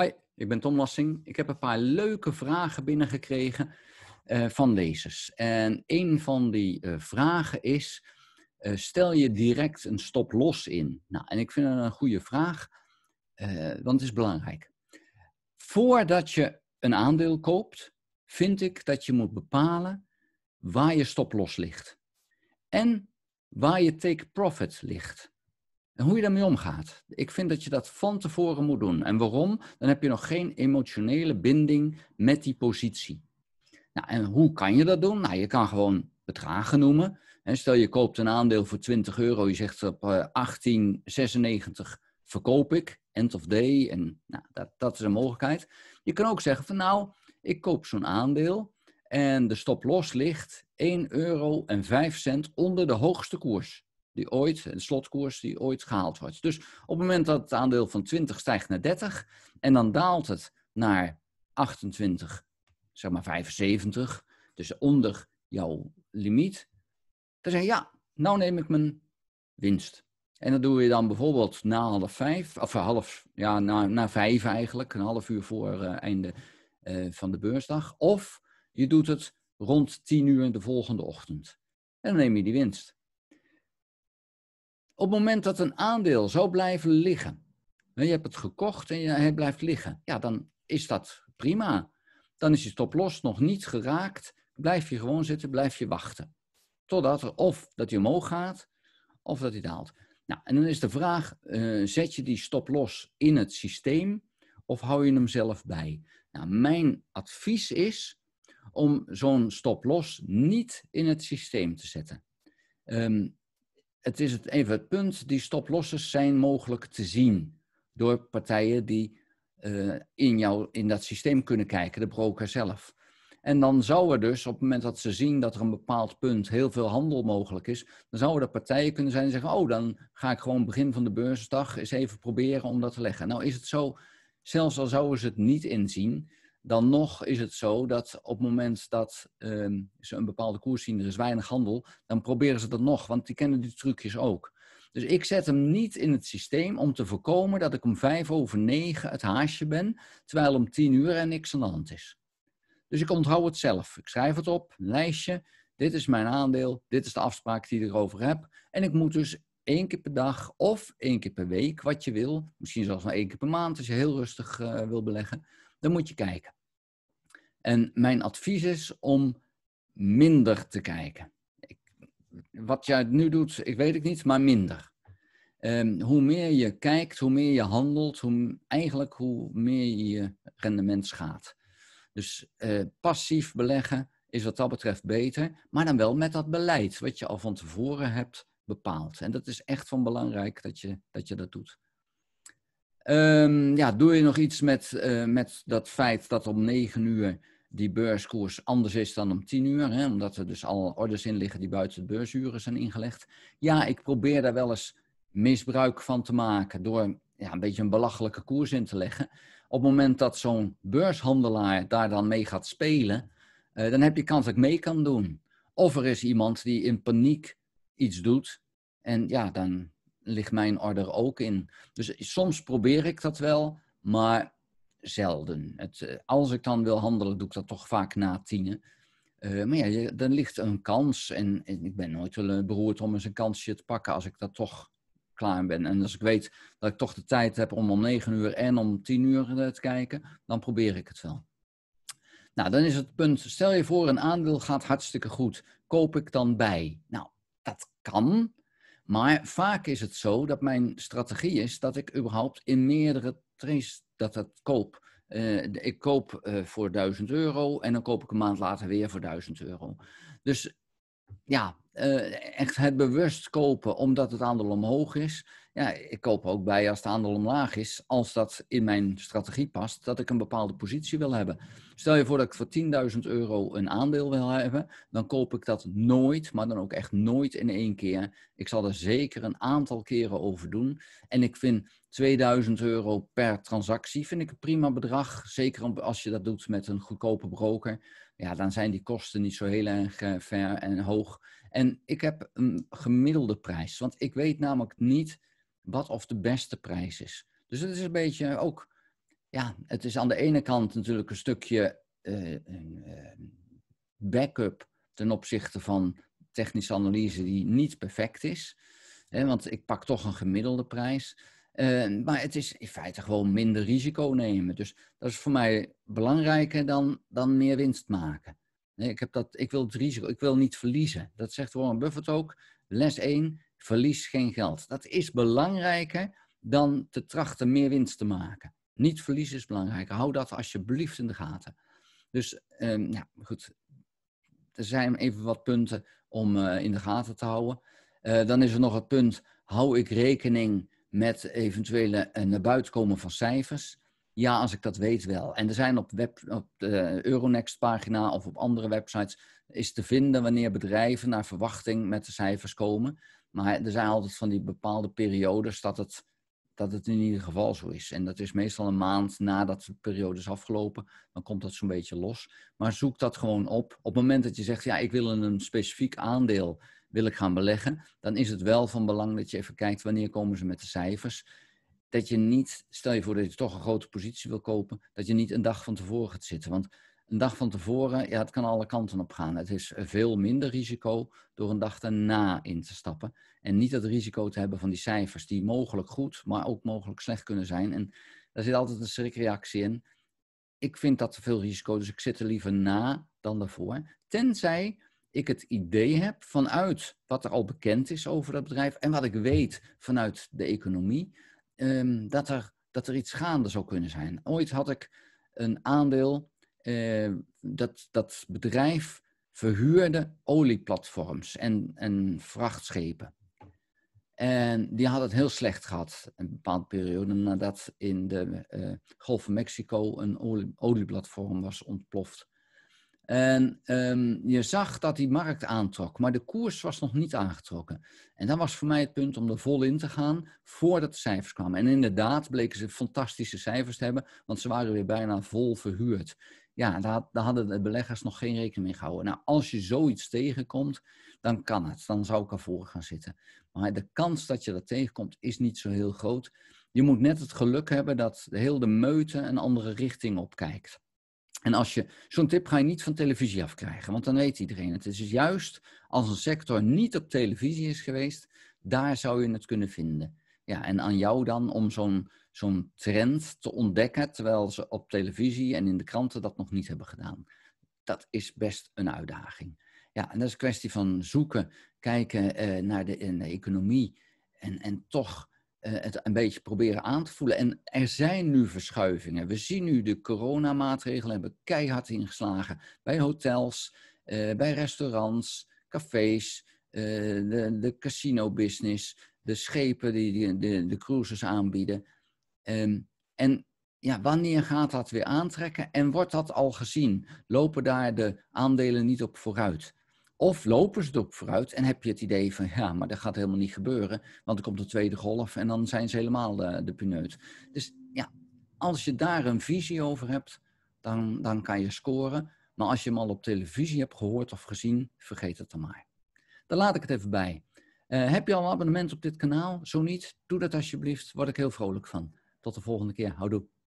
Hoi, ik ben Tom Lassing. Ik heb een paar leuke vragen binnengekregen eh, van lezers. En een van die eh, vragen is: eh, stel je direct een stop los in? Nou, en ik vind dat een goede vraag, want het is belangrijk. Voordat je een aandeel koopt, vind ik dat je moet bepalen waar je stop los ligt en waar je take profit ligt. En hoe je daarmee omgaat. Ik vind dat je dat van tevoren moet doen. En waarom? Dan heb je nog geen emotionele binding met die positie. Nou, en hoe kan je dat doen? Nou, je kan gewoon bedragen noemen. stel je koopt een aandeel voor 20 euro. Je zegt op 18,96 eh, verkoop ik, end of day. En nou, dat, dat is een mogelijkheid. Je kan ook zeggen van nou, ik koop zo'n aandeel. En de stop los ligt 1 euro 5 cent onder de hoogste koers die ooit, een slotkoers die ooit gehaald wordt. Dus op het moment dat het aandeel van 20 stijgt naar 30 en dan daalt het naar 28, zeg maar 75, dus onder jouw limiet, dan zeg je ja, nou neem ik mijn winst. En dat doe je dan bijvoorbeeld na half vijf, of half, ja, na, na vijf eigenlijk, een half uur voor uh, einde eh, van de beursdag. Of je doet het rond 10 uur de volgende ochtend. En dan neem je die winst. Op het moment dat een aandeel zou blijven liggen, je hebt het gekocht en hij blijft liggen, ja, dan is dat prima. Dan is je stoploss nog niet geraakt, blijf je gewoon zitten, blijf je wachten. Totdat of dat hij omhoog gaat, of dat hij daalt. Nou, en dan is de vraag, eh, zet je die stoploss in het systeem of hou je hem zelf bij? Nou, mijn advies is om zo'n stoploss niet in het systeem te zetten. Um, het is het, even het punt, die stoplosses zijn mogelijk te zien door partijen die eh, in, jou, in dat systeem kunnen kijken, de broker zelf. En dan zou er dus, op het moment dat ze zien dat er een bepaald punt heel veel handel mogelijk is, dan zouden er partijen kunnen zijn die zeggen, oh, dan ga ik gewoon begin van de beursdag eens even proberen om dat te leggen. Nou is het zo, zelfs al zouden ze het niet inzien, dan nog is het zo dat op het moment dat ehm, ze een bepaalde koers zien, er is weinig handel, dan proberen ze dat nog, want die kennen die trucjes ook. Dus ik zet hem niet in het systeem om te voorkomen dat ik om vijf over negen het haasje ben, terwijl om tien uur er niks aan de hand is. Dus ik onthoud het zelf. Ik schrijf het op, een lijstje. Dit is mijn aandeel, dit is de afspraak die ik erover heb. En ik moet dus één keer per dag of één keer per week, wat je wil, misschien zelfs maar één keer per maand als je heel rustig eh, wil beleggen, dan moet je kijken. En mijn advies is om minder te kijken. Ik, wat jij nu doet, ik weet het niet, maar minder. Ehm, hoe meer je kijkt, hoe meer je handelt, hoe, eigenlijk hoe meer je je rendement schaadt. Dus eh, passief beleggen is wat dat betreft beter, maar dan wel met dat beleid wat je al van tevoren hebt bepaald. En dat is echt van belangrijk dat je dat, je dat doet. Ehm, ja, doe je nog iets met, eh, met dat feit dat om 9 uur die beurskoers anders is dan om 10 uur? Hè? Omdat er dus al orders in liggen die buiten de beursuren zijn ingelegd. Ja, ik probeer daar wel eens misbruik van te maken door ja, een beetje een belachelijke koers in te leggen. Op het moment dat zo'n beurshandelaar daar dan mee gaat spelen, eh, dan heb je kans dat ik mee kan doen. Of er is iemand die in paniek iets doet. En ja, dan ligt mijn order ook in. Dus soms probeer ik dat wel, maar zelden. Het, eh, als ik dan wil handelen, doe ik dat toch vaak na tien. Eh, maar ja, dan ligt een kans. En, en ik ben nooit wel eh, beroerd om eens een kansje te pakken als ik dat toch klaar ben. En als ik weet dat ik toch de tijd heb om om 9 uur en om 10 uur te kijken, dan probeer ik het wel. Nou, dan is het punt, stel je voor een aandeel gaat hartstikke goed, koop ik dan bij? Nou, dat kan, maar vaak is het zo dat mijn strategie is dat ik überhaupt in meerdere trains dat dat koop. Eh, ik koop eh, voor 1000 euro en dan koop ik een maand later weer voor 1000 euro. Dus ja, eh, echt het bewust kopen omdat het aandeel omhoog is ja, ik koop ook bij als het aandeel omlaag is, als dat in mijn strategie past, dat ik een bepaalde positie wil hebben. Stel je voor dat ik voor 10.000 euro een aandeel wil hebben, dan koop ik dat nooit, maar dan ook echt nooit in één keer. Ik zal er zeker een aantal keren over doen. En ik vind 2000 euro per transactie vind ik een prima bedrag. Zeker als je dat doet met een goedkope broker. Ja, dan zijn die kosten niet zo heel erg eh, ver en hoog. En ik heb een gemiddelde prijs. Want ik weet namelijk niet wat of de beste prijs is. Dus het is een beetje ook... Ja, het is aan de ene kant natuurlijk een stukje uh, backup ten opzichte van technische analyse die niet perfect is. want ik pak toch een gemiddelde prijs. Ehm, maar het is in feite gewoon minder risico nemen. Dus dat is voor mij belangrijker dan, dan meer winst maken. ik, heb dat, ik wil het risico, ik wil niet verliezen. Dat zegt Warren Buffett ook. Les 1, verlies geen geld. Dat is belangrijker dan te trachten meer winst te maken. Niet verliezen is belangrijker. Hou dat alsjeblieft in de gaten. Dus ehm, ja, goed. Er zijn even wat punten om eh, in de gaten te houden. Eh, dan is er nog het punt, hou ik rekening met eventuele eh, naar buiten komen van cijfers? Ja, als ik dat weet wel. En er zijn op, web, op de Euronext-pagina of op andere websites is te vinden wanneer bedrijven naar verwachting met de cijfers komen. Maar er zijn altijd van die bepaalde periodes dat het, dat het in ieder geval zo is. En dat is meestal een maand nadat de periode is afgelopen. Dan komt dat zo'n beetje los. Maar zoek dat gewoon op. Op het moment dat je zegt, ja, ik wil een specifiek aandeel wil ik gaan beleggen, dan is het wel van belang dat je even kijkt wanneer komen ze met de cijfers. Dat je niet, stel je voor dat je toch een grote positie wil kopen, dat je niet een dag van tevoren gaat zitten. Want een dag van tevoren, ja, het kan alle kanten op gaan. Het is veel minder risico door een dag daarna in te stappen. En niet het risico te hebben van die cijfers, die mogelijk goed, maar ook mogelijk slecht kunnen zijn. En daar zit altijd een schrikreactie in. Ik vind dat te veel risico, dus ik zit er liever na dan daarvoor. Tenzij ik het idee heb vanuit wat er al bekend is over dat bedrijf en wat ik weet vanuit de economie, ehm, dat, er, dat er iets gaande zou kunnen zijn. Ooit had ik een aandeel eh, dat dat bedrijf verhuurde olieplatforms en, en vrachtschepen. En die had het heel slecht gehad, een bepaalde periode nadat in de eh, Golf van Mexico een olieplatform was ontploft. En ehm, je zag dat die markt aantrok, maar de koers was nog niet aangetrokken. En dat was voor mij het punt om er vol in te gaan voordat de cijfers kwamen. En inderdaad bleken ze fantastische cijfers te hebben, want ze waren weer bijna vol verhuurd. Ja, daar, daar hadden de beleggers nog geen rekening mee gehouden. Nou, als je zoiets tegenkomt, dan kan het. Dan zou ik ervoor gaan zitten. Maar de kans dat je dat tegenkomt is niet zo heel groot. Je moet net het geluk hebben dat heel de meute een andere richting opkijkt. En als je zo'n tip ga je niet van televisie afkrijgen, want dan weet iedereen het. is juist als een sector niet op televisie is geweest, daar zou je het kunnen vinden. Ja, en aan jou dan om zo'n zo'n trend te ontdekken, terwijl ze op televisie en in de kranten dat nog niet hebben gedaan. Dat is best een uitdaging. Ja, en dat is een kwestie van zoeken, kijken eh, naar de, de economie en, en toch eh, het een beetje proberen aan te voelen. En er zijn nu verschuivingen. We zien nu de coronamaatregelen hebben keihard ingeslagen bij hotels, eh, bij restaurants, cafés, eh, de, de casino-business, de schepen die, de, de cruises aanbieden. Ehm, en ja, wanneer gaat dat weer aantrekken en wordt dat al gezien? Lopen daar de aandelen niet op vooruit? Of lopen ze erop vooruit en heb je het idee van ja, maar dat gaat helemaal niet gebeuren, want er komt een tweede golf en dan zijn ze helemaal eh, de, de Dus ja, als je daar een visie over hebt, dan, dan kan je scoren. Maar als je hem al op televisie hebt gehoord of gezien, vergeet het dan maar. Daar laat ik het even bij. Eh, heb je al een abonnement op dit kanaal? Zo niet, doe dat alsjeblieft. Word ik heel vrolijk van. Tot de volgende keer. Houdoe.